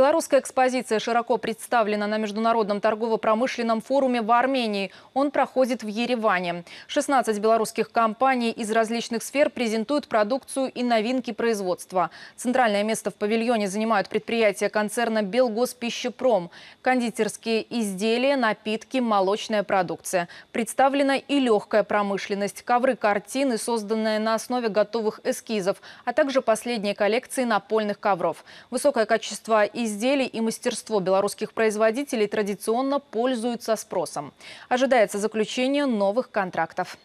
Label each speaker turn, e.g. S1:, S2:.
S1: Белорусская экспозиция широко представлена на Международном торгово-промышленном форуме в Армении. Он проходит в Ереване. 16 белорусских компаний из различных сфер презентуют продукцию и новинки производства. Центральное место в павильоне занимают предприятия концерна «Белгоспищепром». Кондитерские изделия, напитки, молочная продукция. Представлена и легкая промышленность, ковры, картины, созданные на основе готовых эскизов, а также последние коллекции напольных ковров. Высокое качество изделий изделий и мастерство белорусских производителей традиционно пользуются спросом. Ожидается заключение новых контрактов.